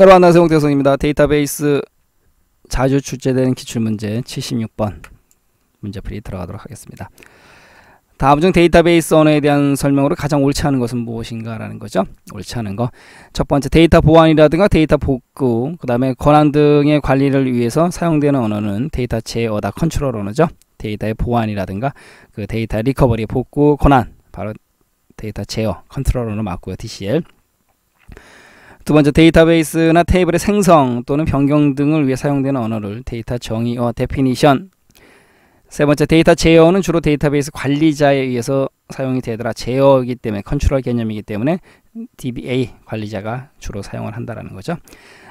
여러분 안녕하세요 홍대성입니다. 데이터베이스 자주 출제되는 기출문제 76번 문제풀이 들어가도록 하겠습니다. 다음 중 데이터베이스 언어에 대한 설명으로 가장 옳지 않은 것은 무엇인가라는 거죠. 옳지 않은 거. 첫 번째 데이터 보안이라든가 데이터 복구, 그 다음에 권한 등의 관리를 위해서 사용되는 언어는 데이터 제어다 컨트롤 언어죠. 데이터의 보안이라든가 그 데이터 리커버리 복구 권한 바로 데이터 제어 컨트롤 언어 맞고요. DCL 두 번째 데이터베이스나 테이블의 생성 또는 변경 등을 위해 사용되는 언어를 데이터 정의어 데피니션 세 번째 데이터 제어는 주로 데이터베이스 관리자에 의해서 사용이 되더라 제어이기 때문에 컨트롤 개념이기 때문에 DBA 관리자가 주로 사용을 한다라는 거죠.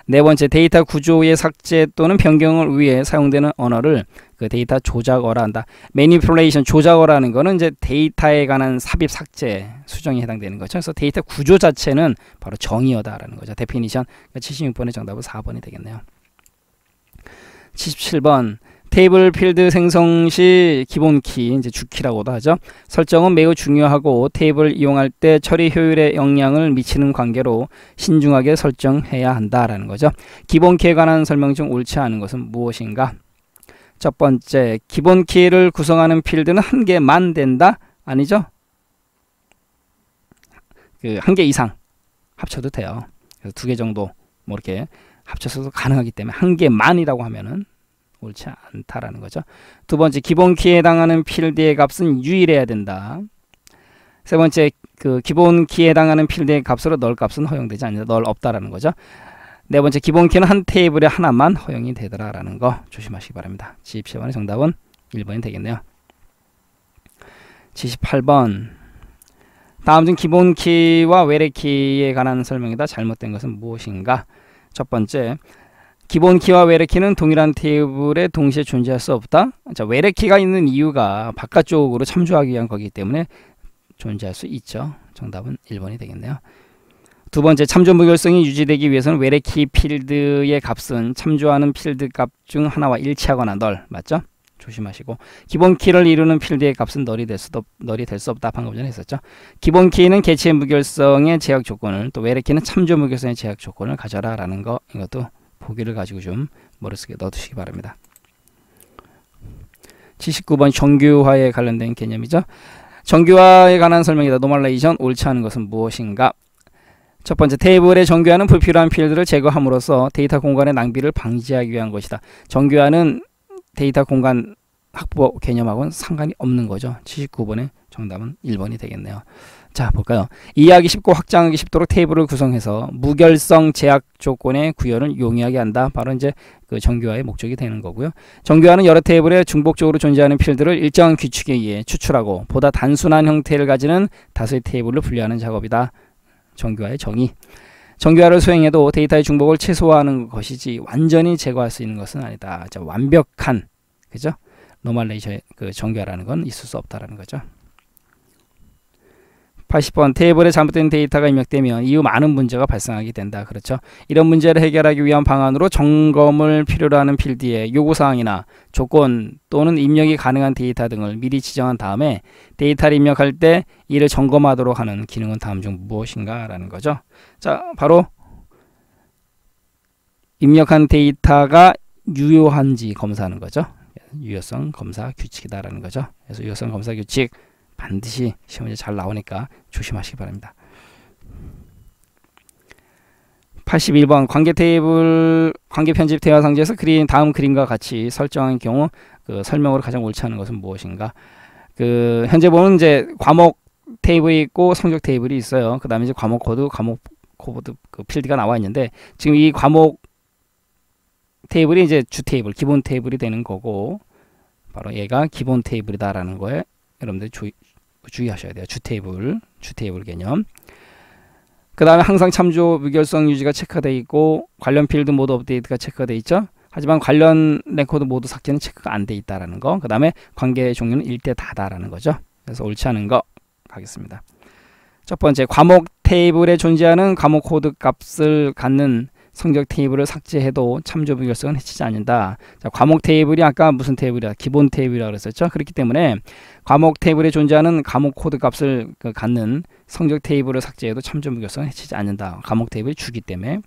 네 번째 데이터 구조의 삭제 또는 변경을 위해 사용되는 언어를 그 데이터 조작어라 한다. 매니플레이션 조작어라는 거는 이제 데이터에 관한 삽입 삭제 수정에 해당되는 거죠. 그래서 데이터 구조 자체는 바로 정의어다라는 거죠. 데피니션 그니까 76번의 정답은 4번이 되겠네요. 77번 테이블 필드 생성 시 기본 키, 이제 주키라고도 하죠. 설정은 매우 중요하고 테이블 이용할 때 처리 효율에 영향을 미치는 관계로 신중하게 설정해야 한다라는 거죠. 기본 키에 관한 설명 중 옳지 않은 것은 무엇인가? 첫 번째, 기본 키를 구성하는 필드는 한 개만 된다? 아니죠? 그 한 개 이상 합쳐도 돼요. 그래서 두 개 정도 뭐 이렇게 합쳐서도 가능하기 때문에 한 개만이라고 하면은 옳지 않다라는 거죠. 두 번째, 기본키에 해당하는 필드의 값은 유일해야 된다. 세 번째, 그 기본키에 해당하는 필드의 값으로 널 값은 허용되지 않는다. 널 없다라는 거죠. 네 번째, 기본키는 한 테이블에 하나만 허용이 되더라라는 거 조심하시기 바랍니다. 지입시험의 정답은 1번이 되겠네요. 78번 다음 중 기본키와 외래키에 관한 설명이다. 잘못된 것은 무엇인가? 첫 번째, 기본 키와 외래 키는 동일한 테이블에 동시에 존재할 수 없다. 자, 외래 키가 있는 이유가 바깥쪽으로 참조하기 위한 거기 때문에 존재할 수 있죠. 정답은 1번이 되겠네요. 두 번째, 참조 무결성이 유지되기 위해서는 외래 키 필드의 값은 참조하는 필드 값 중 하나와 일치하거나 널, 맞죠? 조심하시고 기본 키를 이루는 필드의 값은 널이 될 수도 널이 될 수 없다 방금 전에 했었죠. 기본 키는 개체 무결성의 제약 조건을 또 외래 키는 참조 무결성의 제약 조건을 가져라라는 거 이것도 보기를 가지고 좀 머릿속에 넣어두시기 바랍니다. 79번 정규화에 관련된 개념이죠. 정규화에 관한 설명이다. 노멀레이션 옳지 않은 것은 무엇인가? 첫 번째 테이블의 정규화는 불필요한 필드를 제거함으로써 데이터 공간의 낭비를 방지하기 위한 것이다. 정규화는 데이터 공간 확보 개념하고는 상관이 없는 거죠. 7 9번에 정답은 1번이 되겠네요. 자, 볼까요? 이해하기 쉽고 확장하기 쉽도록 테이블을 구성해서 무결성 제약 조건의 구현을 용이하게 한다. 바로 이제 그 정교화의 목적이 되는 거고요. 정교화는 여러 테이블에 중복적으로 존재하는 필드를 일정한 규칙에 의해 추출하고 보다 단순한 형태를 가지는 다수의 테이블로 분류하는 작업이다. 정교화의 정의. 정교화를 수행해도 데이터의 중복을 최소화하는 것이지 완전히 제거할 수 있는 것은 아니다. 완벽한 그죠? 노멀레이션의 그 정교화라는 건 있을 수 없다라는 거죠. 80번 테이블에 잘못된 데이터가 입력되면 이후 많은 문제가 발생하게 된다. 그렇죠? 이런 문제를 해결하기 위한 방안으로 점검을 필요로 하는 필드에 요구사항이나 조건 또는 입력이 가능한 데이터 등을 미리 지정한 다음에 데이터를 입력할 때 이를 점검하도록 하는 기능은 다음 중 무엇인가 라는 거죠. 자 바로 입력한 데이터가 유효한지 검사하는 거죠. 유효성 검사 규칙이다라는 거죠. 그래서 유효성 검사 규칙 반드시 시험 문제 잘 나오니까 조심하시기 바랍니다. 81번 관계 테이블 관계 편집 대화 상자에서 그린 다음 그림과 같이 설정한 경우 그 설명으로 가장 옳지 않은 것은 무엇인가? 그 현재 보면 이제 과목 테이블이 있고 성적 테이블이 있어요. 그다음에 이제 과목 코드, 과목 코드 그 필드가 나와 있는데 지금 이 과목 테이블이 이제 주 테이블, 기본 테이블이 되는 거고 바로 얘가 기본 테이블이다라는 거에 여러분들 주, 주의하셔야 돼요. 주 테이블, 주 테이블 개념. 그 다음에 항상 참조 의결성 유지가 체크되어 있고 관련 필드 모두 업데이트가 체크되어 있죠. 하지만 관련 레코드 모두 삭제는 체크가 안 돼 있다라는 거. 그 다음에 관계 종류는 일대 다다라는 거죠. 그래서 옳지 않은 거 가겠습니다. 첫 번째 과목 테이블에 존재하는 과목 코드 값을 갖는 성적 테이블을 삭제해도 참조 비결성은 해치지 않는다. 자, 과목 테이블이 아까 무슨 테이블이야? 기본 테이블이라고 그랬었죠. 그렇기 때문에 과목 테이블에 존재하는 과목 코드 값을 그 갖는 성적 테이블을 삭제해도 참조 비결성은 해치지 않는다. 과목 테이블이 주기 때문에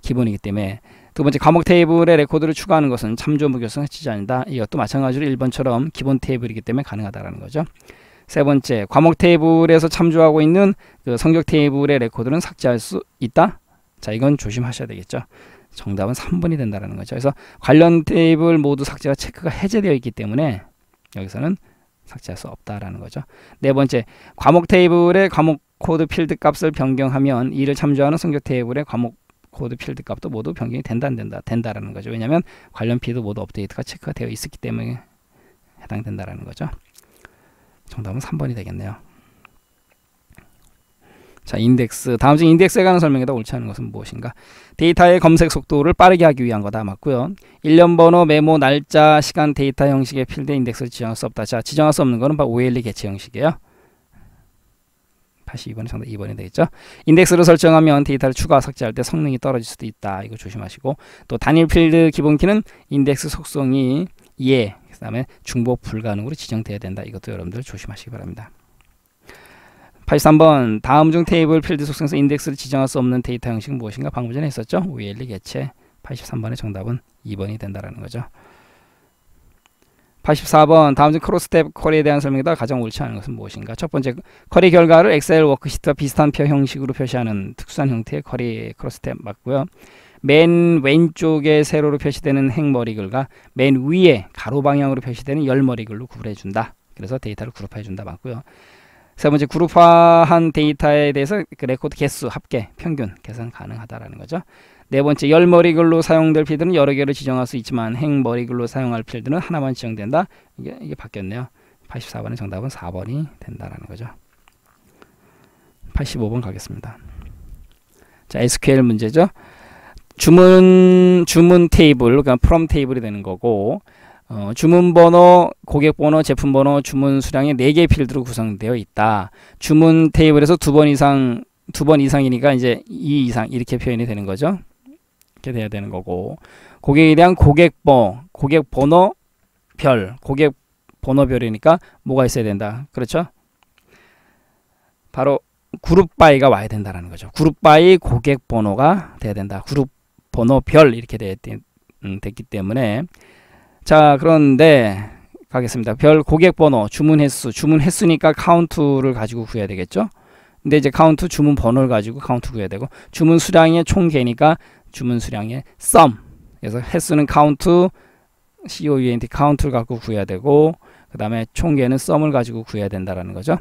기본이기 때문에 두 번째 과목 테이블에 레코드를 추가하는 것은 참조 무결성 해치지 않는다. 이것도 마찬가지로 1번처럼 기본 테이블이기 때문에 가능하다는 거죠. 세 번째, 과목 테이블에서 참조하고 있는 그 성적 테이블의 레코드는 삭제할 수 있다. 자, 이건 조심하셔야 되겠죠. 정답은 3번이 된다는 거죠. 그래서 관련 테이블 모두 삭제와 체크가 해제되어 있기 때문에 여기서는 삭제할 수 없다라는 거죠. 네 번째, 과목 테이블의 과목 코드 필드 값을 변경하면 이를 참조하는 성적 테이블의 과목 코드 필드 값도 모두 변경이 된다 안 된다 된다라는 거죠. 왜냐하면 관련 피드 모두 업데이트가 체크가 되어 있었기 때문에 해당된다라는 거죠. 정답은 3번이 되겠네요. 자, 인덱스. 다음 중 인덱스에 관한 설명에다 옳지 않은 것은 무엇인가? 데이터의 검색 속도를 빠르게 하기 위한 거다. 맞고요. 일련 번호, 메모, 날짜, 시간, 데이터 형식의 필드 인덱스를 지정할 수 없다. 자, 지정할 수 없는 거는 바로 OLE 개체 형식이에요. 82번이 상당 2번이 되겠죠. 인덱스를 설정하면 데이터를 추가 삭제할 때 성능이 떨어질 수도 있다. 이거 조심하시고 또 단일 필드 기본키는 인덱스 속성이 예, 그다음에 중복 불가능으로 지정돼야 된다. 이것도 여러분들 조심하시기 바랍니다. 83번 다음 중 테이블 필드 속성에서 인덱스를 지정할 수 없는 데이터 형식은 무엇인가 방금 전에 했었죠. 우엘리 개체 83번의 정답은 2번이 된다라는 거죠. 84번 다음 중 크로스탭 쿼리에 대한 설명이다 가장 옳지 않은 것은 무엇인가 첫 번째 쿼리 결과를 엑셀 워크시트와 비슷한 표 형식으로 표시하는 특수한 형태의 쿼리 크로스탭 맞고요 맨 왼쪽에 세로로 표시되는 행머리글과 맨 위에 가로 방향으로 표시되는 열머리글로 구분해 준다 그래서 데이터를 그룹해 준다 맞고요 세 번째 뭐 그룹화한 데이터에 대해서 그 레코드 개수 합계 평균 계산 가능하다라는 거죠. 네 번째 열 머리글로 사용될 필드는 여러 개를 지정할 수 있지만 행 머리글로 사용할 필드는 하나만 지정된다. 이게 이게 바뀌었네요. 84번의 정답은 4번이 된다라는 거죠. 85번 가겠습니다. 자, SQL 문제죠. 주문 주문 테이블, 그러니까 프롬 테이블이 되는 거고 어, 주문 번호, 고객 번호, 제품 번호, 주문 수량의 4개의 필드로 구성되어 있다. 주문 테이블에서 두 번 이상 두 번 이상이니까 이제 2 이상 이렇게 표현이 되는 거죠. 이렇게 돼야 되는 거고 고객에 대한 고객 번 고객 번호 별 고객 번호 별이니까 뭐가 있어야 된다. 그렇죠? 바로 그룹 바이가 와야 된다라는 거죠. 그룹 바이 고객 번호가 돼야 된다. 그룹 번호 별 이렇게 되, 되, 음, 됐기 때문에 자 그런데 가겠습니다. 별 고객 번호, 주문 횟수, 주문 횟수니까 카운트를 가지고 구해야 되겠죠. 근데 이제 카운트 주문 번호를 가지고 카운트 구해야 되고 주문 수량의 총계니까 주문 수량의 썸 그래서 횟수는 카운트 count 카운트를 갖고 구해야 되고 그 다음에 총계는 썸을 가지고 구해야 된다라는 거죠.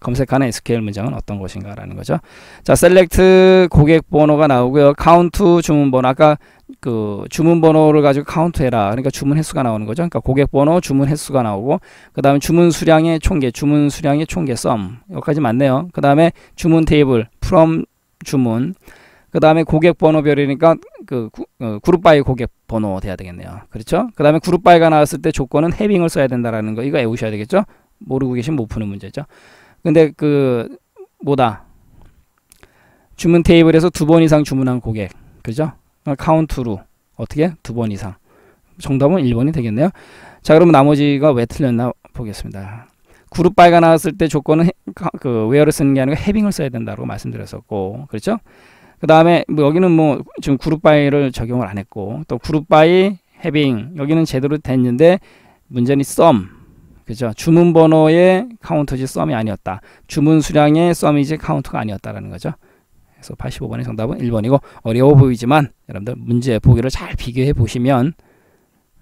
검색하는 SQL 문장은 어떤 것인가라는 거죠. 자, 셀렉트 고객 번호가 나오고요. 카운트 주문 번호 아까 그 주문 번호를 가지고 카운트해라. 그러니까 주문 횟수가 나오는 거죠. 그러니까 고객 번호, 주문 횟수가 나오고 그다음에 주문 수량의 총계, 주문 수량의 총계 썸. 여기까지 맞네요. 그다음에 주문 테이블 프롬 주문. 그다음에 고객 번호별이니까 그 어, 그룹 바이 고객 번호 돼야 되겠네요. 그렇죠? 그다음에 그룹 바이가 나왔을 때 조건은 해빙을 써야 된다라는 거 이거 외우셔야 되겠죠? 모르고 계시면 못 푸는 문제죠. 근데 그 뭐다? 주문 테이블에서 두 번 이상 주문한 고객. 그죠? 어, 카운트로 어떻게 두 번 이상 정답은 1번이 되겠네요 자 그러면 나머지가 왜 틀렸나 보겠습니다 그룹 바이가 나왔을 때 조건은 그 웨어를 쓰는 게 아니라 해빙을 써야 된다고 말씀드렸었고 그렇죠 그 다음에 뭐 여기는 뭐 지금 그룹 바이를 적용을 안 했고 또 그룹 바이 해빙 여기는 제대로 됐는데 문제는 썸 그죠 주문 번호의 카운터지 썸이 아니었다 주문 수량의 썸이지 카운터가 아니었다라는 거죠 그래서 85번의 정답은 1번이고 어려워 보이지만 여러분들 문제 보기를 잘 비교해 보시면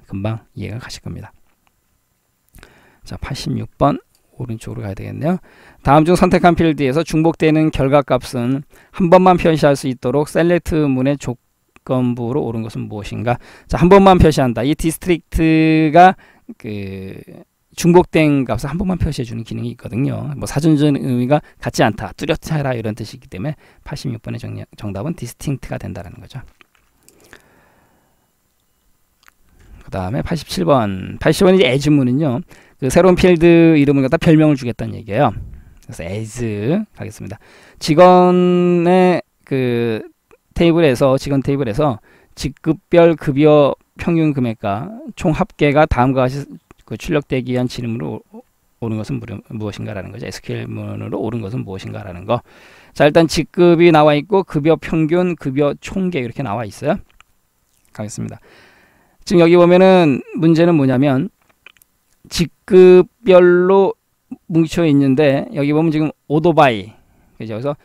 금방 이해가 가실 겁니다. 자 86번 오른쪽으로 가야 되겠네요. 다음 중 선택한 필드에서 중복되는 결과값은 한 번만 표시할 수 있도록 셀렉트 문의 조건부로 옳은 것은 무엇인가? 자, 한 번만 표시한다. 이 디스트릭트가 그 중복된 값을 한 번만 표시해주는 기능이 있거든요. 뭐 사전적 의미가 같지 않다, 뚜렷해라 이런 뜻이기 때문에 86번의 정리, 정답은 디스팅트가 된다라는 거죠. 그 다음에 87번, 8 7번의 이제 즈문은요그 새로운 필드 이름을 갖다 별명을 주겠다는 얘기예요. 그래서 에즈 가겠습니다. 직원의 그 테이블에서 직원 테이블에서 직급별 급여 평균 금액과 총 합계가 다음과 같이 그 출력되기 위한 지름으로 오는 것은 무엇인가라는 거죠. SQL문으로 오른 것은 무엇인가라는 거. 자, 일단 직급이 나와 있고 급여 평균, 급여 총계 이렇게 나와 있어요. 가겠습니다. 지금 여기 보면은 문제는 뭐냐면 직급별로 뭉쳐 있는데 여기 보면 지금 오토바이 그죠? 그래서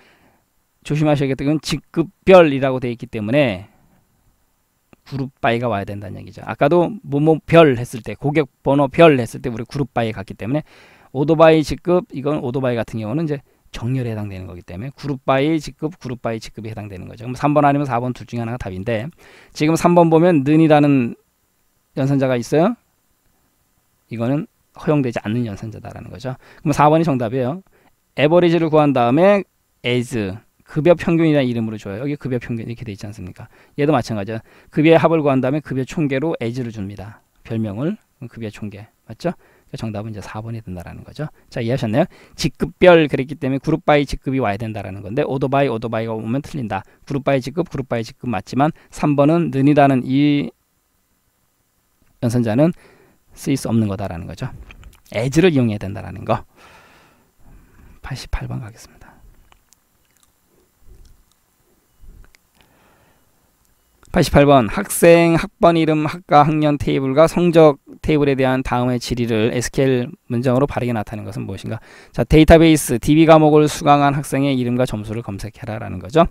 조심하셔야겠다. 이건 직급별이라고 되어 있기 때문에 그룹 바이가 와야 된다는 얘기죠. 아까도 뭐뭐 별 했을 때 고객 번호 별 했을 때 우리 그룹 바이 갔기 때문에 오토바이 직급 이건 오토바이 같은 경우는 이제 정렬에 해당되는 거기 때문에 그룹 바이 직급 그룹 바이 직급이 해당되는 거죠. 그럼 3번 아니면 4번 둘 중에 하나가 답인데 지금 3번 보면 는이라는 연산자가 있어요. 이거는 허용되지 않는 연산자다라는 거죠. 그럼 4번이 정답이에요. 에버리지를 구한 다음에 as 급여 평균이라는 이름으로 줘요. 여기 급여 평균 이렇게 돼 있지 않습니까? 얘도 마찬가지야. 급여 합을 구한 다음에 급여 총계로 에즈를 줍니다. 별명을 급여 총계 맞죠? 그러니까 정답은 이제 4번이 된다라는 거죠. 자 이해하셨나요? 직급별 그랬기 때문에 그룹 바이 직급이 와야 된다라는 건데 오더 바이 오더 바이가 오면 틀린다. 그룹 바이 직급 그룹 바이 직급 맞지만 3번은 는이라는 이 연산자는 쓰일 수 없는 거다라는 거죠. 에즈를 이용해야 된다라는 거. 88번 가겠습니다. 88번 학생 학번 이름 학과 학년 테이블과 성적 테이블에 대한 다음의 질의를 SQL 문장으로 바르게 나타낸 것은 무엇인가? 자, 데이터베이스 DB 과목을 수강한 학생의 이름과 점수를 검색해라라는 거죠.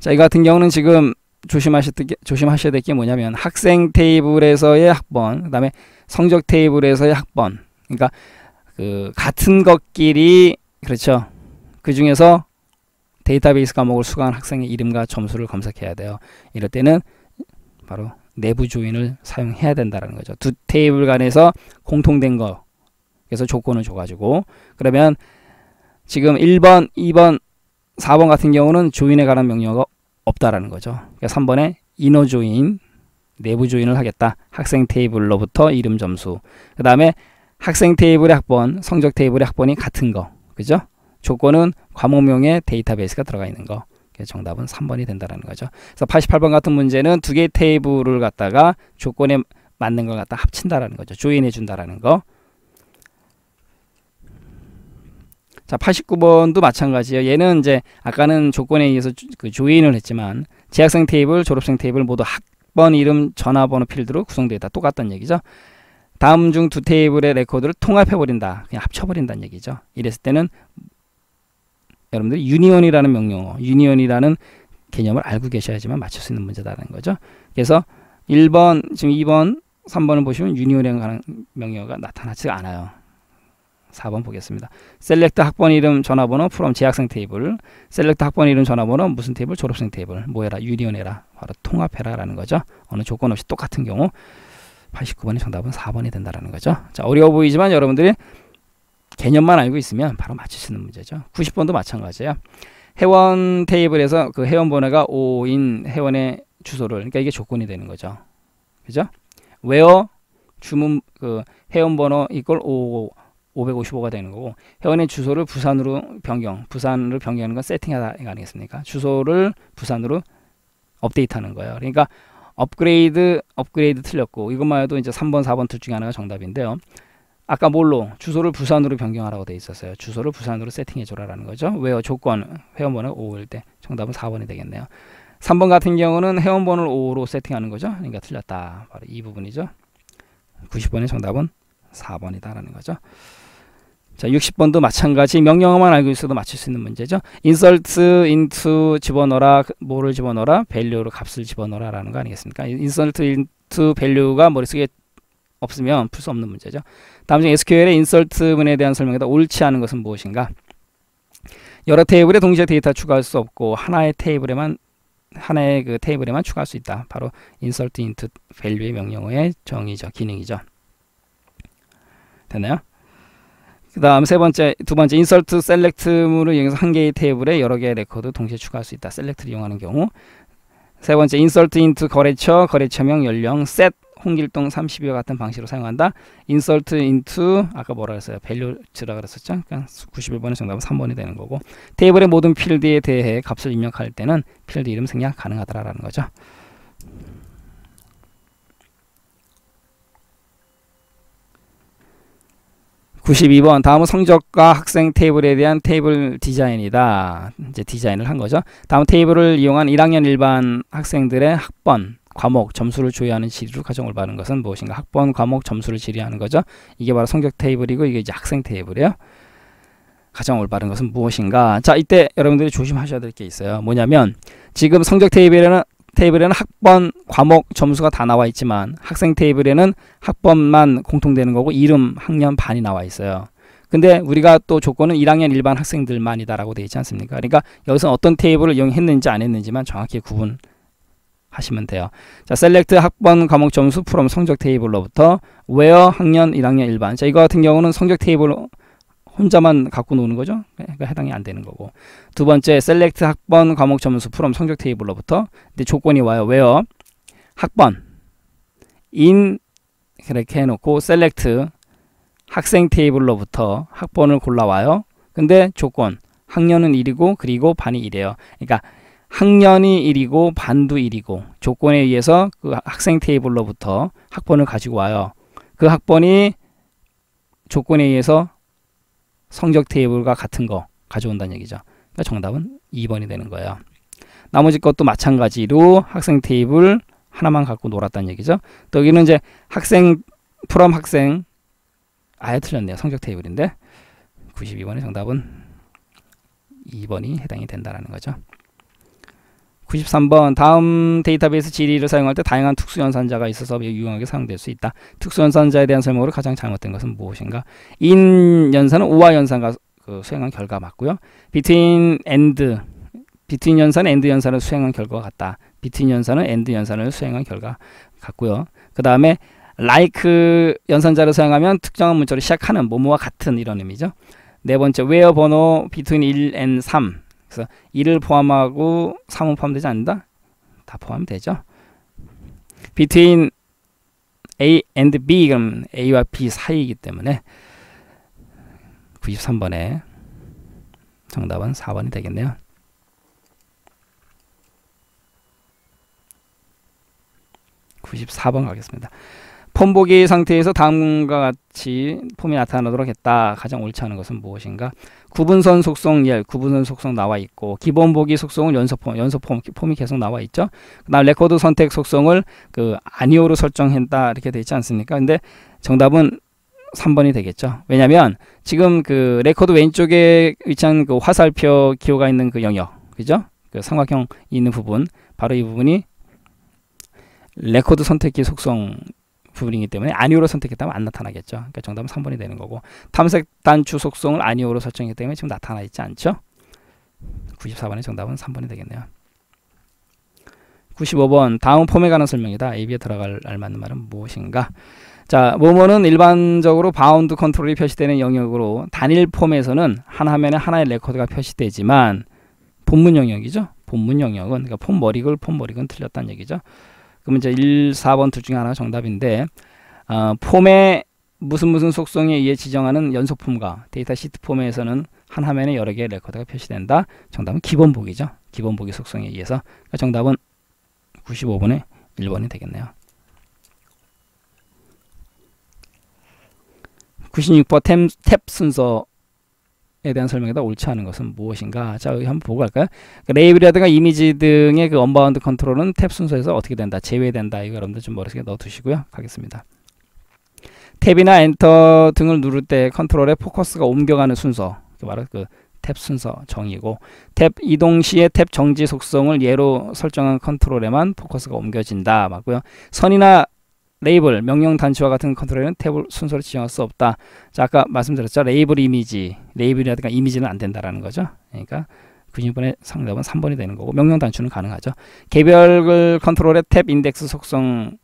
자, 이 같은 경우는 지금 조심하셔야, 조심하셔야 될 게 뭐냐면 학생 테이블에서의 학번, 그다음에 성적 테이블에서의 학번. 그러니까 그 같은 것끼리 그렇죠. 그 중에서 데이터베이스 과목을 수강한 학생의 이름과 점수를 검색해야 돼요. 이럴 때는 바로 내부 조인을 사용해야 된다는 거죠. 두 테이블 간에서 공통된 거 그래서 조건을 줘가지고 그러면 지금 1번, 2번, 4번 같은 경우는 조인에 관한 명령어가 없다라는 거죠. 그러니까 3번에 인어 조인, 내부 조인을 하겠다. 학생 테이블로부터 이름 점수. 그 다음에 학생 테이블의 학번, 성적 테이블의 학번이 같은 거. 그죠? 조건은 과목명에 데이터베이스가 들어가 있는 거. 정답은 3번이 된다는 거죠. 그래서 88번 같은 문제는 두 개의 테이블을 갖다가 조건에 맞는 걸 갖다 합친다라는 거죠. 조인해 준다라는 거. 자, 89번도 마찬가지예요. 얘는 이제 아까는 조건에 의해서 그 조인을 했지만 재학생 테이블, 졸업생 테이블 모두 학번 이름, 전화번호 필드로 구성되어 있다. 똑같단 얘기죠. 다음 중 두 테이블의 레코드를 통합해 버린다. 그냥 합쳐 버린다는 얘기죠. 이랬을 때는 여러분들이 유니온이라는 명령어, 유니온이라는 개념을 알고 계셔야지만 맞출 수 있는 문제다라는 거죠. 그래서 1번, 지금 2번, 3번을 보시면 유니온이라는 명령어가 나타나지 않아요. 4번 보겠습니다. 셀렉트 학번 이름 전화번호 프롬 재학생 테이블 셀렉트 학번 이름 전화번호 무슨 테이블 졸업생 테이블 뭐 해라 유니온해라 바로 통합해라 라는 거죠. 어느 조건 없이 똑같은 경우 89번의 정답은 4번이 된다라는 거죠. 자 어려워 보이지만 여러분들이 개념만 알고 있으면 바로 맞추시는 문제죠. 90번도 마찬가지예요. 회원 테이블에서 그 회원 번호가 5인 회원의 주소를 그러니까 이게 조건이 되는 거죠. 그죠? 웨어 주문 그 회원 번호 이걸 5 555가 되는 거고 회원의 주소를 부산으로 변경, 부산으로 변경하는 건 세팅하다 아니겠습니까? 주소를 부산으로 업데이트하는 거예요. 그러니까 업그레이드, 업그레이드 틀렸고 이것만 해도 이제 3번, 4번 둘 중에 하나가 정답인데요. 아까 뭘로 주소를 부산으로 변경하라고 돼 있었어요. 주소를 부산으로 세팅해 줘라라는 거죠. 왜요? 조건 회원번호 5일 때 정답은 4번이 되겠네요. 3번 같은 경우는 회원번호를 5로 세팅하는 거죠. 그러니까 틀렸다. 바로 이 부분이죠. 90번의 정답은 4번이다라는 거죠. 자, 60번도 마찬가지 명령어만 알고 있어도 맞출 수 있는 문제죠. insert into 집어넣어라, 뭐를 집어넣어라, 밸류로 값을 집어넣어라라는 거 아니겠습니까? insert into v a 가 머릿속에 없으면 풀 수 없는 문제죠. 다음 중 SQL의 인설트문에 대한 설명에다 옳지 않은 것은 무엇인가? 여러 테이블에 동시에 데이터 추가할 수 없고 하나의 테이블에만 하나의 그 테이블에만 추가할 수 있다. 바로 insert into value의 명령어의 정의죠. 기능이죠. 됐나요? 그 다음 세 번째, 두 번째 insert select으로 이용해서 한 개의 테이블에 여러 개의 레코드 동시에 추가할 수 있다. select를 이용하는 경우 세 번째 insert into 거래처, 거래처명, 연령, set 홍길동 30위와 같은 방식으로 사용한다. 인설트 인투 아까 뭐라 그랬어요? 밸류치라 그랬었죠? 그러니까 91번의 정답은 3번이 되는 거고 테이블의 모든 필드에 대해 값을 입력할 때는 필드 이름 생략 가능하다라는 거죠. 9 2번 다음은 성적과 학생 테이블에 대한 테이블 디자인이다. 이제 디자인을 한 거죠. 다음 테이블을 이용한 1학년 일반 학생들의 학번 과목 점수를 조회하는 질의로 가정을 받는 것은 무엇인가? 학번 과목 점수를 질의하는 거죠. 이게 바로 성적 테이블이고 이게 이제 학생 테이블이에요. 가장 올바른 것은 무엇인가? 자, 이때 여러분들이 조심하셔야 될 게 있어요. 뭐냐면 지금 성적 테이블에는 테이블에는 학번, 과목, 점수가 다 나와 있지만 학생 테이블에는 학번만 공통되는 거고 이름, 학년 반이 나와 있어요. 근데 우리가 또 조건은 1학년 일반 학생들만이다라고 되어 있지 않습니까? 그러니까 여기서 어떤 테이블을 이용했는지 안 했는지만 정확히 구분 하시면 돼요. 자, 셀렉트 학번 과목 점수 프롬 성적 테이블로부터 where 학년 1학년 일반. 자, 이거 같은 경우는 성적 테이블 혼자만 갖고 노는 거죠. 네, 그러니까 해당이 안 되는 거고. 두 번째 셀렉트 학번 과목 점수 프롬 성적 테이블로부터 근데 조건이 와요. where 학번 in 그렇게 해 놓고 셀렉트 학생 테이블로부터 학번을 골라와요. 근데 조건 학년은 1이고 그리고 반이 1이에요. 그러니까 학년이 1이고 반도 1이고 조건에 의해서 그 학생 테이블로부터 학번을 가지고 와요. 그 학번이 조건에 의해서 성적 테이블과 같은 거 가져온다는 얘기죠. 그러니까 정답은 2번이 되는 거예요. 나머지 것도 마찬가지로 학생 테이블 하나만 갖고 놀았다는 얘기죠. 또 여기는 이제 학생 프롬 학생 아예 틀렸네요. 성적 테이블인데 92번의 정답은 2번이 해당이 된다는 거죠. 93번 다음 데이터베이스 지리를 사용할 때 다양한 특수연산자가 있어서 유용하게 사용될 수 있다. 특수연산자에 대한 설명으로 가장 잘못된 것은 무엇인가? 인 연산은 오화 연산과 그 수행한 결과 맞고요. 비트 t 엔드 비트 a 연산 엔드 연산을 수행한 결과가 같다. 비트 t 연산은 엔드 연산을 수행한 결과 같고요. 그 다음에 like 연산자를 사용하면 특정한 문자로 시작하는 모모와 같은 이런 의미죠. 네 번째 where 번호 비트 t 1 and 3 그래서 이를 포함하고 3은 포함되지 않는다? 다 포함되죠. between A and B 그럼 A와 B 사이이기 때문에 93번에 정답은 4번이 되겠네요. 9 4번 가겠습니다. 폼보기 상태에서 다음과 같이 폼이 나타나도록 했다. 가장 옳지 않은 것은 무엇인가? 구분선 속성 열, 구분선 속성 나와 있고 기본 보기 속성은 연속 폼, 연속 폼, 폼이 계속 나와 있죠. 그다음 레코드 선택 속성을 그 아니오로 설정했다 이렇게 돼 있지 않습니까? 근데 정답은 3번이 되겠죠. 왜냐면 지금 그 레코드 왼쪽에 위치한 그 화살표 기호가 있는 그 영역, 그죠? 그 삼각형 있는 부분, 바로 이 부분이 레코드 선택기 속성 부분이기 때문에 아니오로 선택했다면 안 나타나겠죠. 그러니까 정답은 3번이 되는 거고 탐색 단추 속성을 아니오로 설정했기 때문에 지금 나타나 있지 않죠. 94번의 정답은 3번이 되겠네요. 95번 다음 폼에 관한 설명이다. AB에 들어갈 알맞는 말은 무엇인가? 자, 모모는 일반적으로 바운드 컨트롤이 표시되는 영역으로 단일 폼에서는 한 화면에 하나의 레코드가 표시되지만 본문 영역이죠. 본문 영역은 그러니까 폼 머릭을 폼 머릭은 틀렸다는 얘기죠. 그럼 이제 1, 4번 둘 중에 하나가 정답인데 어, 폼의 무슨 무슨 속성에 의해 지정하는 연속 폼과 데이터 시트 폼에서는 한 화면에 여러 개의 레코더가 표시된다. 정답은 기본 보기죠. 기본 보기 속성에 의해서 그러니까 정답은 95번에 1번이 되겠네요. 96번 탭, 탭 순서 에 대한 설명에다 옳지 않은 것은 무엇인가? 자, 여기 한번 보고 갈까요? 그 레이블이라든가 이미지 등의 그 언바운드 컨트롤은 탭 순서에서 어떻게 된다? 제외된다. 이거 여러분들 좀 머릿속에 넣어두시고요. 가겠습니다. 탭이나 엔터 등을 누를 때 컨트롤의 포커스가 옮겨가는 순서, 바로 그탭 순서 정의고 탭 이동 시에 탭 정지 속성을 예로 설정한 컨트롤에만 포커스가 옮겨진다 맞고요. 선이나 레이블, 명령 단추와 같은 컨트롤에는 탭을 순서를 지정할 수 없다. 자, 아까 말씀드렸죠. 레이블 이미지, 레이블이라든가 이미지는 안 된다라는 거죠. 그러니까 90번의 그 상답은 3번이 되는 거고 명령 단추는 가능하죠. 개별 컨트롤의 탭 인덱스 속성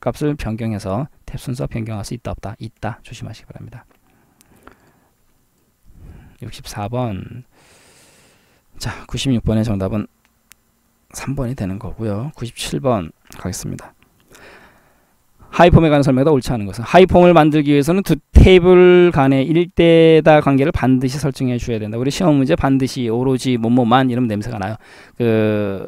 값을 변경해서 탭 순서 변경할 수 있다 없다. 있다. 조심하시기 바랍니다. 64번 자 96번의 정답은 3번이 되는 거고요. 97번 가겠습니다. 하이폼에 관한 설명이 옳지 않은 것은 하이폼을 만들기 위해서는 두 테이블 간의 1대다 관계를 반드시 설정해 주어야 된다. 우리 시험 문제 반드시 오로지 뭐뭐만 이런 냄새가 나요. 그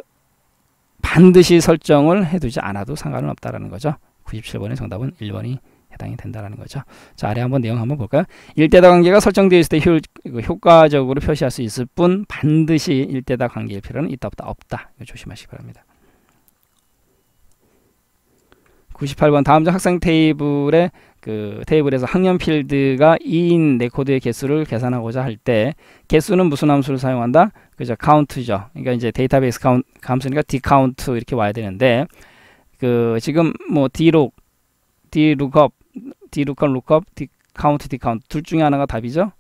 반드시 설정을 해두지 않아도 상관은 없다라는 거죠. 97번의 정답은 1번이 해당이 된다라는 거죠. 자, 아래 한번 내용 한번 볼까요? 일대다 관계가 설정되어 있을 때 효, 그 효과적으로 표시할 수 있을 뿐 반드시 일대다 관계일 필요는 있다 없다 없다. 조심하시기 바랍니다. 98번 다음 중 학생 테이블에 그 테이블에서 학년 필드가 2인 레코드의 개수를 계산하고자 할 때 개수는 무슨 함수를 사용한다? 그죠? 카운트죠. 그러니까 이제 데이터베이스 카운트 함수니까 디카운트 이렇게 와야 되는데 그 지금 뭐디룩 디룩업 디룩업 룩업 디카운트 디카운트 둘 중에 하나가 답이죠.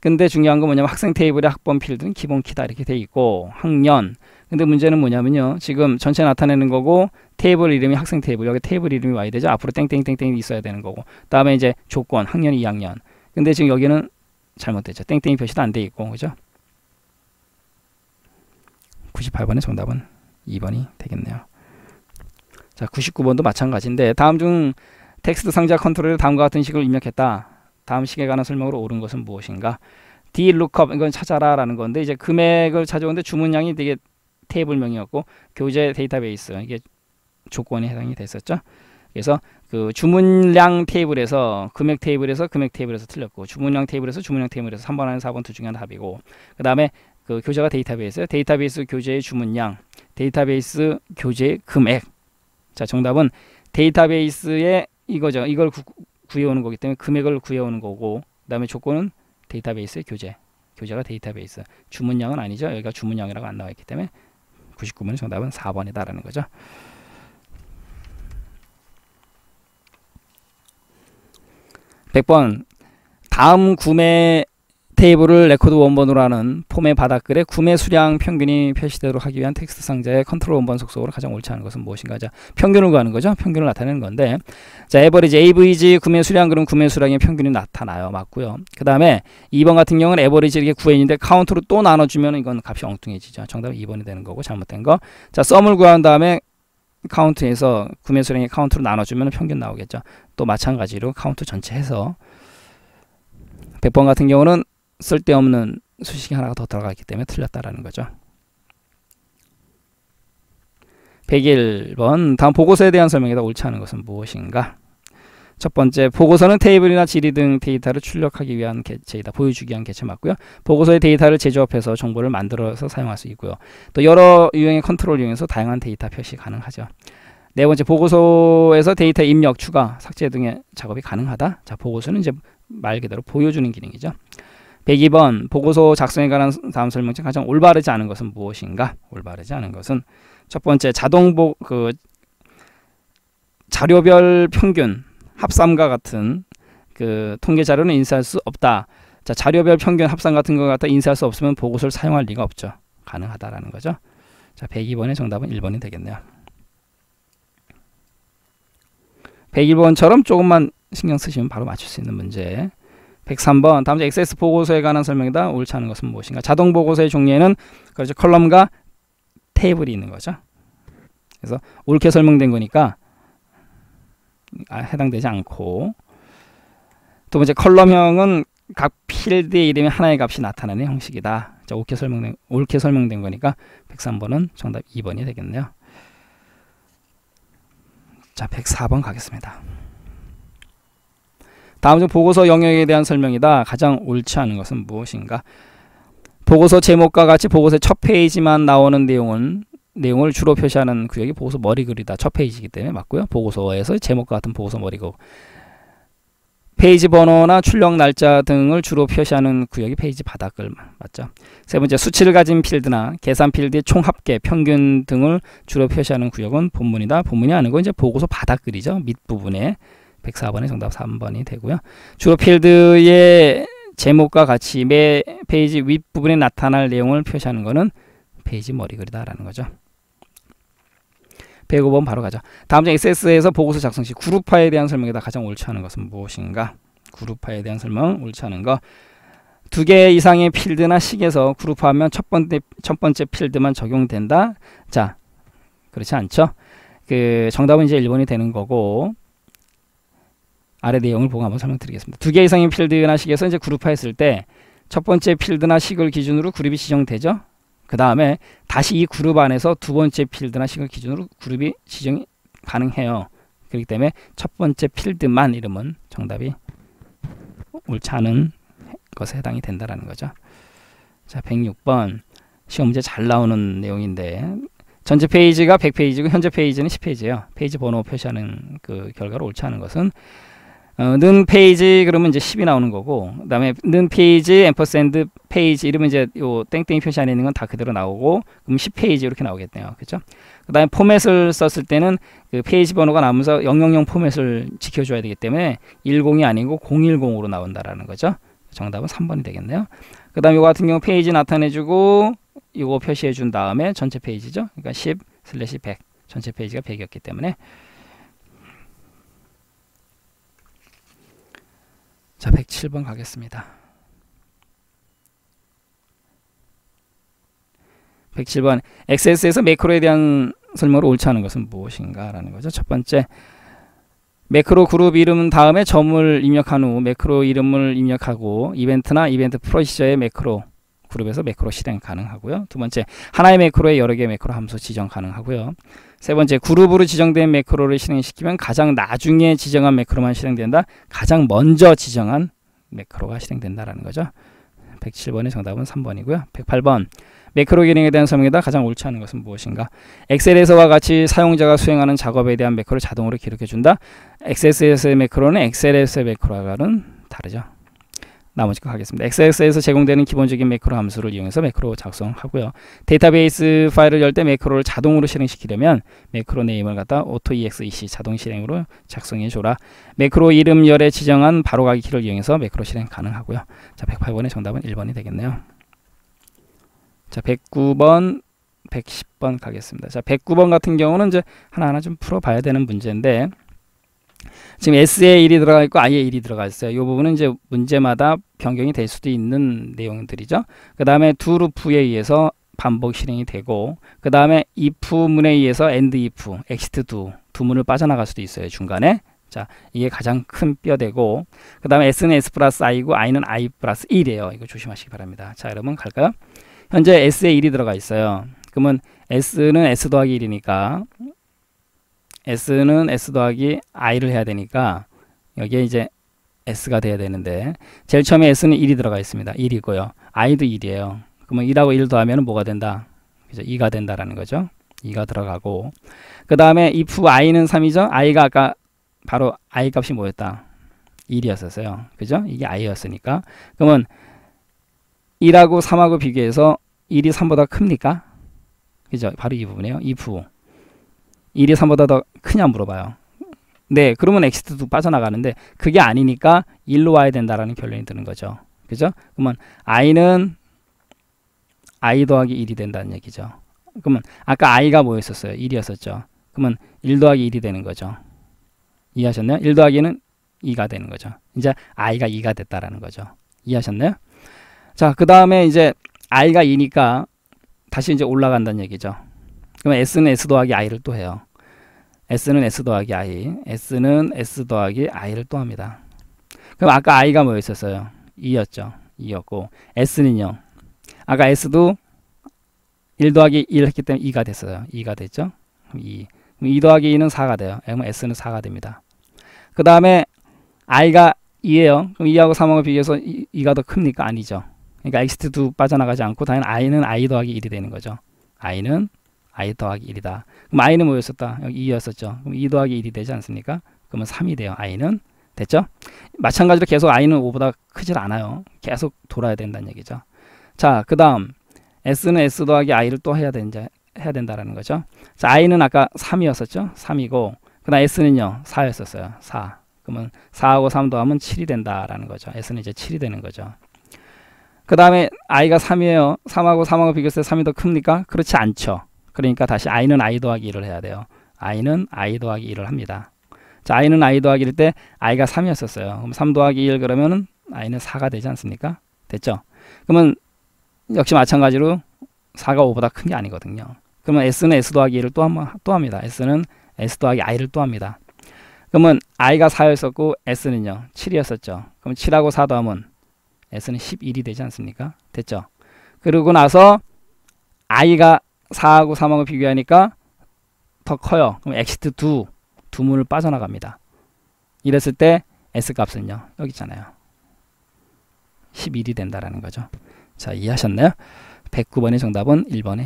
근데 중요한 건 뭐냐면 학생 테이블의 학번 필드는 기본 키다 이렇게 돼 있고 학년 근데 문제는 뭐냐면요. 지금 전체 나타내는 거고 테이블 이름이 학생 테이블. 여기 테이블 이름이 와야 되죠. 앞으로 땡땡땡땡 있어야 되는 거고. 다음에 이제 조건 학년 2학년. 근데 지금 여기는 잘못됐죠. 땡땡이 표시도 안 돼 있고. 그죠? 98번의 정답은 2번이 되겠네요. 자, 99번도 마찬가지인데 다음 중 텍스트 상자 컨트롤을 다음과 같은 식으로 입력했다. 다음 식에 관한 설명으로 옳은 것은 무엇인가? D lookup 이건 찾아라라는 건데 이제 금액을 찾아오는데 주문량이 되게 테이블명이었고 교재 데이터베이스 이게 조건에 해당이 됐었죠. 그래서 그 주문량 테이블에서 금액 테이블에서 금액 테이블에서 틀렸고 주문량 테이블에서 주문량 테이블에서 3번 하에 4번 둘 중에 하나 답이고 그 다음에 그 교재가 데이터베이스 데이터베이스 교재의 주문량 데이터베이스 교재의 금액 자 정답은 데이터베이스에 이거죠 이걸 구, 구해오는 거기 때문에 금액을 구해오는 거고 그 다음에 조건은 데이터베이스의 교재 교재가 데이터베이스 주문량은 아니죠 여기가 주문량이라고 안 나와 있기 때문에 99번의 정답은 4번이다라는 거죠. 1 0 0번 다음 구매 테이블을 레코드 원본으로 하는 폼의 바닥글에 구매 수량 평균이 표시되도록 하기 위한 텍스트 상자의 컨트롤 원본 속성으로 가장 옳지 않은 것은 무엇인가? 자, 평균을 구하는 거죠. 평균을 나타내는 건데, 자, 에버리지 AVG 구매 수량 그럼 구매 수량의 평균이 나타나요. 맞고요. 그 다음에 2번 같은 경우는 에버리지 이렇게 구 n 인데 카운트로 또 나눠주면 이건 값이 엉뚱해지죠. 정답은 2번이 되는 거고 잘못된 거. 자, 썸을 구한 다음에 카운트에서 구매 수량의 카운트로 나눠주면 평균 나오겠죠. 또 마찬가지로 카운트 전체 에서 100번 같은 경우는 쓸데없는 수식이 하나가 더 들어가기 때문에 틀렸다라는 거죠. 101번 다음 보고서에 대한 설명에다 옳지 않은 것은 무엇인가? 첫 번째, 보고서는 테이블이나 지리 등 데이터를 출력하기 위한 개체이다. 보여주기 위한 개체 맞고요. 보고서의 데이터를 제조업해서 정보를 만들어서 사용할 수 있고요. 또 여러 유형의 컨트롤 이용해서 다양한 데이터 표시 가능하죠. 네 번째, 보고서에서 데이터 입력, 추가, 삭제 등의 작업이 가능하다. 자, 보고서는 이제 말 그대로 보여주는 기능이죠. 102번 보고서 작성에 관한 다음 설명 중 가장 올바르지 않은 것은 무엇인가? 올바르지 않은 것은 첫 번째 자동 보 그 자료별 평균 합산과 같은 그 통계 자료는 인쇄할 수 없다. 자, 자료별 평균 합산 같은 거 갖다 인쇄할 수 없으면 보고서를 사용할 리가 없죠. 가능하다라는 거죠. 자, 102번의 정답은 1번이 되겠네요. 101번처럼 조금만 신경 쓰시면 바로 맞출 수 있는 문제. 103번 다음 주 액세스 보고서에 관한 설명이다. 옳지 않은 것은 무엇인가? 자동 보고서의 종류에는 그렇죠. 컬럼과 테이블이 있는 거죠. 그래서 옳게 설명된 거니까 아, 해당되지 않고 두 번째 컬럼형은 각 필드의 이름이 하나의 값이 나타나는 형식이다. 자, 옳게 설명된, 옳게 설명된 거니까 103번은 정답 2번이 되겠네요. 자, 104번 가겠습니다. 다음 중 보고서 영역에 대한 설명이다. 가장 옳지 않은 것은 무엇인가? 보고서 제목과 같이 보고서의 첫 페이지만 나오는 내용은 내용을 주로 표시하는 구역이 보고서 머리글이다. 첫 페이지이기 때문에 맞고요. 보고서에서 제목과 같은 보고서 머리글. 페이지 번호나 출력 날짜 등을 주로 표시하는 구역이 페이지 바닥글 맞죠. 세 번째 수치를 가진 필드나 계산 필드의 총합계, 평균 등을 주로 표시하는 구역은 본문이다. 본문이 아니고 이제 보고서 바닥글이죠. 밑부분에 104번의 정답 3번이 되고요. 주로 필드의 제목과 같이 매 페이지 윗부분에 나타날 내용을 표시하는 것은 페이지 머리글이다라는 거죠. 105번 바로 가죠. 다음 장 XS에서 보고서 작성 시 그룹화에 대한 설명에다 가장 옳지 않은 것은 무엇인가? 그룹화에 대한 설명 옳지 않은 거. 두개 이상의 필드나 식에서 그룹화하면 첫 번째 첫 번째 필드만 적용된다. 자, 그렇지 않죠? 그 정답은 이제 1번이 되는 거고 아래 내용을 보고 한번 설명드리겠습니다. 두 개 이상의 필드나 식에서 이제 그룹화했을 때 첫 번째 필드나 식을 기준으로 그룹이 지정되죠. 그 다음에 다시 이 그룹 안에서 두 번째 필드나 식을 기준으로 그룹이 지정이 가능해요. 그렇기 때문에 첫 번째 필드만 이름은 정답이 옳지 않은 것에 해당이 된다라는 거죠. 자, 106번 시험 문제 잘 나오는 내용인데 전체 페이지가 100페이지고 현재 페이지는 10페이지예요. 페이지 번호 표시하는 그 결과로 옳지 않은 것은 어, 는 페이지 그러면 이제 10이 나오는 거고 그다음에 는 페이지 앰퍼센드 페이지 이러면 이제 요 땡땡이 표시 안에 있는 건 다 그대로 나오고 그럼 10페이지 이렇게 나오겠네요. 그렇죠? 그다음에 포맷을 썼을 때는 그 페이지 번호가 나으면서000 포맷을 지켜 줘야 되기 때문에 10이 아니고 010으로 나온다라는 거죠. 정답은 3번이 되겠네요. 그다음 요거 같은 경우 페이지 나타내 주고 요거 표시해 준 다음에 전체 페이지죠. 그러니까 10/100 전체 페이지가 100이었기 때문에 자, 107번 가겠습니다. 107번 XS에서 매크로에 대한 설명으로 옳지 않은 것은 무엇인가 라는 거죠. 첫 번째 매크로 그룹 이름 다음에 점을 입력한 후 매크로 이름을 입력하고 이벤트나 이벤트 프로시저의 매크로 그룹에서 매크로 실행 가능하고요. 두 번째 하나의 매크로에 여러 개의 매크로 함수 지정 가능하고요. 세 번째, 그룹으로 지정된 매크로를 실행시키면 가장 나중에 지정한 매크로만 실행된다. 가장 먼저 지정한 매크로가 실행된다라는 거죠. 107번의 정답은 3번이고요. 108번. 매크로 기능에 대한 설명이다. 가장 옳지 않은 것은 무엇인가? 엑셀에서와 같이 사용자가 수행하는 작업에 대한 매크로를 자동으로 기록해 준다. XSS의 매크로는 엑셀에서의 매크로와는 다르죠. 나머지 거 하겠습니다. XX에서 제공되는 기본적인 매크로 함수를 이용해서 매크로 작성하고요. 데이터베이스 파일을 열 때 매크로를 자동으로 실행시키려면 매크로 네임을 갖다 auto.exec 자동 실행으로 작성해 줘라. 매크로 이름 열에 지정한 바로가기 키를 이용해서 매크로 실행 가능하고요. 자, 108번의 정답은 1번이 되겠네요. 자, 109번 110번 가겠습니다. 자, 109번 같은 경우는 이제 하나하나 좀 풀어봐야 되는 문제인데 지금 S에 1이 들어가 있고 I에 1이 들어가 있어요. 이 부분은 이제 문제마다 변경이 될 수도 있는 내용들이죠. 그 다음에 두 루프에 의해서 반복 실행이 되고 그 다음에 if 문에 의해서 and if, exit do 두 문을 빠져나갈 수도 있어요. 중간에 자 이게 가장 큰 뼈대고 그 다음에 S는 S 플러스 I고 I는 I 플러스 1이에요. 이거 조심하시기 바랍니다. 자 여러분 갈까요? 현재 S에 1이 들어가 있어요. 그러면 S는 S 더하기 1이니까 s는 s 더하기 i를 해야 되니까 여기에 이제 s가 돼야 되는데 제일 처음에 s는 1이 들어가 있습니다. 1이고요. i도 1이에요. 그러면 1하고1 더하면 뭐가 된다? 그죠? 2가 된다라는 거죠. 2가 들어가고 그 다음에 if i는 3이죠. i가 아까 바로 i 값이 뭐였다? 1이었었어요. 그죠? 이게 i였으니까 그러면 1하고 3하고 비교해서 1이 3보다 큽니까? 그죠? 바로 이 부분이에요. if 1이 3보다 더 크냐 물어봐요. 네, 그러면 엑시트도 빠져나가는데 그게 아니니까 1로 와야 된다라는 결론이 드는 거죠. 그죠? 그러면 i는 i 더하기 1이 된다는 얘기죠. 그러면 아까 i가 뭐였었어요? 1이었었죠. 그러면 1 더하기 1이 되는 거죠. 이해하셨나요? 1 더하기는 2가 되는 거죠. 이제 i가 2가 됐다라는 거죠. 이해하셨나요? 자, 그 다음에 이제 i가 2니까 다시 이제 올라간다는 얘기죠. 그러면 s는 s 더하기 i를 또 해요. s는 s 더하기 i, s는 s 더하기 i를 또 합니다. 그럼 아까 i가 뭐였 었어요 2였죠. 2였고 s는요. 아까 s도 1 더하기 1 했기 때문에 2가 됐어요. 2가 됐죠. 그럼 2. E. 그럼 2 e 더하기 2는 4가 돼요. 그러면 s는 4가 됩니다. 그 다음에 i가 2예요. 그럼 2하고 3하고 비교해서 2, e, 가더 큽니까? 아니죠. 그러니까 x2 빠져나가지 않고 당연히 i는 i 더하기 1이 되는 거죠. i는 i 더하기 1이다. 그럼 i는 뭐였었다? 여기 2였었죠. 그럼 2 더하기 1이 되지 않습니까? 그러면 3이 돼요. i는 됐죠? 마찬가지로 계속 i는 5보다 크질 않아요. 계속 돌아야 된다는 얘기죠. 자, 그 다음 s는 s 더하기 i를 또 해야 된다, 해야 된다라는 거죠. 자, i는 아까 3이었었죠? 3이고 그 다음 s는요. 4였었어요. 4. 그러면 4하고 3 더하면 7이 된다라는 거죠. s는 이제 7이 되는 거죠. 그 다음에 i가 3이에요. 3하고 3하고 비교했을 때 3이 더 큽니까? 그렇지 않죠. 그러니까 다시 i는 i 더하기 1을 해야 돼요. i는 i 더하기 1을 합니다. 자, i는 i 더하기 1일 때 i가 3이었었어요. 그럼 3 더하기 1 그러면은 i는 4가 되지 않습니까? 됐죠? 그러면 역시 마찬가지로 4가 5보다 큰 게 아니거든요. 그러면 s는 s 더하기 1을 또, 한, 번 또 합니다. s는 s 더하기 i를 또 합니다. 그러면 i가 4였었고 s는요 7이었었죠. 그럼 7하고 4 더하면 s는 11이 되지 않습니까? 됐죠? 그러고 나서 i가 4하고 3하고 비교하니까 더 커요. 그럼 엑시트 2, 두문을 빠져나갑니다. 이랬을 때 S값은요. 여기 있잖아요. 11이 된다라는 거죠. 자, 이해하셨나요? 109번의 정답은 1번에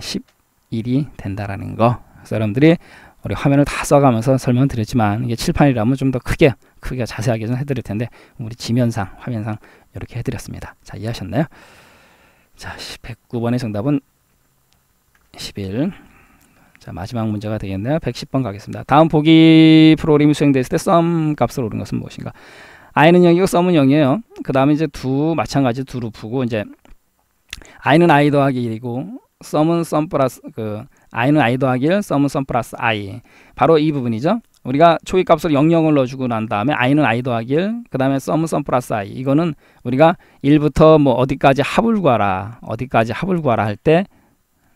11이 된다라는 거. 여러분들이 우리 화면을 다 써가면서 설명드렸지만 이게 칠판이라면 좀 더 크게 크게 자세하게 좀 해드릴 텐데 우리 지면상 화면상 이렇게 해드렸습니다. 자 이해하셨나요? 자 109번의 정답은 11. 자, 마지막 문제가 되겠네요. 110번 가겠습니다. 다음 보기 프로그램이 수행됐을 때썸 값을 오른 것은 무엇인가? i는 0이고 썸은 0이에요. 그 다음에 이제 두, 마찬가지 두 루프고, 이제 i는 i 더하기 1이고, 썸은 썸 플러스, 그, i는 i 더하기 1, 썸은 썸 플러스 i. 바로 이 부분이죠. 우리가 초기 값을 00을 넣어주고 난 다음에 i는 i 더하기 1, 그 다음에 썸은 썸 플러스 i. 이거는 우리가 1부터 뭐 어디까지 합을 구하라, 어디까지 합을 구하라 할때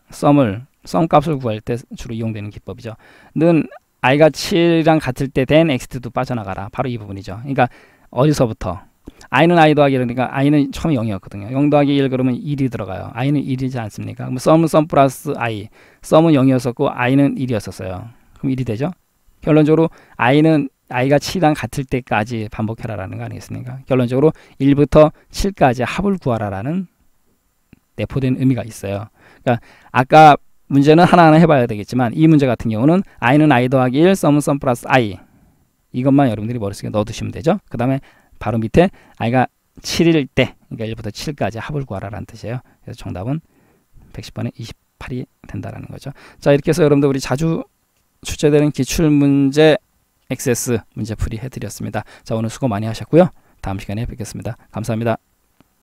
썸을 썸 값을 구할 때 주로 이용되는 기법이죠. 는 i가 7이랑 같을 때된엑트도 빠져나가라. 바로 이 부분이죠. 그러니까 어디서부터 i는 i 더하기 그러니까 i는 처음에 0이었거든요. 0 더하기 1 그러면 1이 들어가요. i는 1이지 않습니까? 그럼 썸은 썸 플러스 i. 썸은 0이었었고 i는 1이었었어요. 그럼 1이 되죠? 결론적으로 i는 i가 7이랑 같을 때까지 반복해라라는 거 아니겠습니까? 결론적으로 1부터 7까지 합을 구하라라는 내포된 의미가 있어요. 그러니까 아까 문제는 하나하나 해봐야 되겠지만 이 문제 같은 경우는 i는 i 더하기 1, 썸은 썸 플러스 i 이것만 여러분들이 머릿속에 넣어두시면 되죠. 그 다음에 바로 밑에 i가 7일 때 그러니까 1부터 7까지 합을 구하라라는 뜻이에요. 그래서 정답은 110번에 28이 된다라는 거죠. 자 이렇게 해서 여러분들 우리 자주 출제되는 기출문제 액세스 문제풀이 해드렸습니다. 자 오늘 수고 많이 하셨고요. 다음 시간에 뵙겠습니다. 감사합니다.